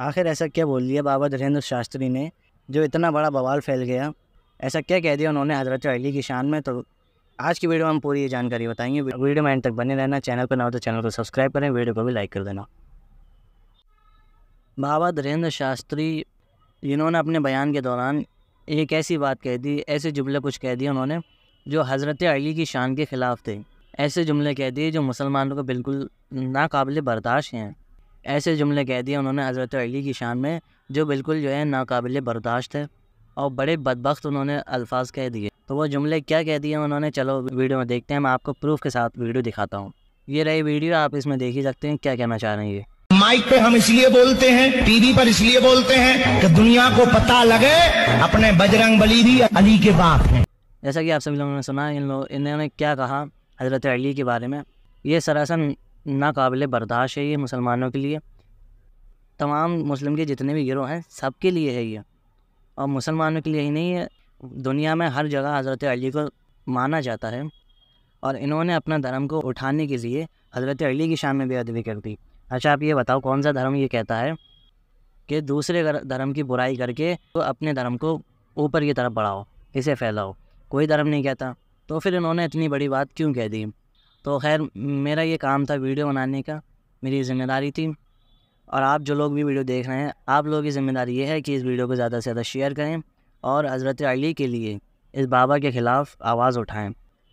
आखिर ऐसा क्या बोल दिया बाबा धीरेन्द्र शास्त्री ने जो इतना बड़ा बवाल फैल गया ऐसा क्या कह दिया उन्होंने हज़रत अली की शान में तो आज की वीडियो में हम पूरी ये जानकारी बताएंगे वीडियो में एंड तक बने रहना चैनल पर ना हो तो चैनल को सब्सक्राइब करें वीडियो को भी लाइक कर देना बाबा धीरेन्द्र शास्त्री इन्होंने अपने बयान के दौरान एक ऐसी बात कह दी ऐसे जुमले कुछ कह दिए उन्होंने जो हज़रत अली की शान के ख़िलाफ़ थे ऐसे जुमले कह दिए जो मुसलमानों को बिल्कुल नाकबिल बर्दाश्त हैं ऐसे जुमले कह दिए उन्होंने हज़रत अली की शान में जो बिल्कुल जो है नाकबिल बर्दाश्त है और बड़े बदबख्त उन्होंने अल्फाज कह दिए तो वो जुमले क्या कह दिए उन्होंने चलो वीडियो में देखते हैं मैं आपको प्रूफ के साथ वीडियो दिखाता हूँ ये रही वीडियो आप इसमें देख ही सकते हैं क्या कहना चाह रहे हैं ये माइक पे हम इसलिए बोलते हैं टीवी पर इसलिए बोलते हैं कि दुनिया को पता लगे अपने बजरंग बली भी अली के बाप हैं जैसा कि आप सभी लोगों ने सुना इन लोग इन्होंने क्या कहा हज़रत अली के बारे में ये सरासन नाकबिल बर्दाश्त है ये मुसलमानों के लिए तमाम मुस्लिम के जितने भी गिरोह हैं सब के लिए है ये और मुसलमानों के लिए ही नहीं है दुनिया में हर जगह हज़रत अली को माना जाता है और इन्होंने अपना धर्म को उठाने के लिए हज़रत अली की शान में बेअदबी कर दी अच्छा आप ये बताओ कौन सा धर्म ये कहता है कि दूसरे धर्म की बुराई करके तो अपने धर्म को ऊपर की तरफ बढ़ाओ इसे फैलाओ कोई धर्म नहीं कहता तो फिर इन्होंने इतनी बड़ी बात क्यों कह दी तो खैर मेरा ये काम था वीडियो बनाने का मेरी ज़िम्मेदारी थी और आप जो लोग भी वीडियो देख रहे हैं आप लोगों की ज़िम्मेदारी ये है कि इस वीडियो को ज़्यादा से ज़्यादा शेयर करें और हज़रत अली के लिए इस बाबा के ख़िलाफ़ आवाज़ उठाएं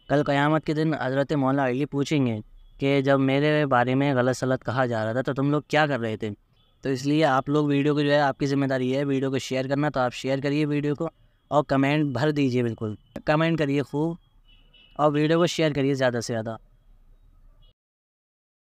कल क़यामत के दिन हज़रत मौला अली पूछेंगे कि जब मेरे बारे में गलत सलत कहा जा रहा था तो तुम लोग क्या कर रहे थे तो इसलिए आप लोग वीडियो को जो है आपकी ज़िम्मेदारी है वीडियो को शेयर करना तो आप शेयर करिए वीडियो को और कमेंट भर दीजिए बिल्कुल कमेंट करिए खूब और वीडियो को शेयर करिए ज़्यादा से ज़्यादा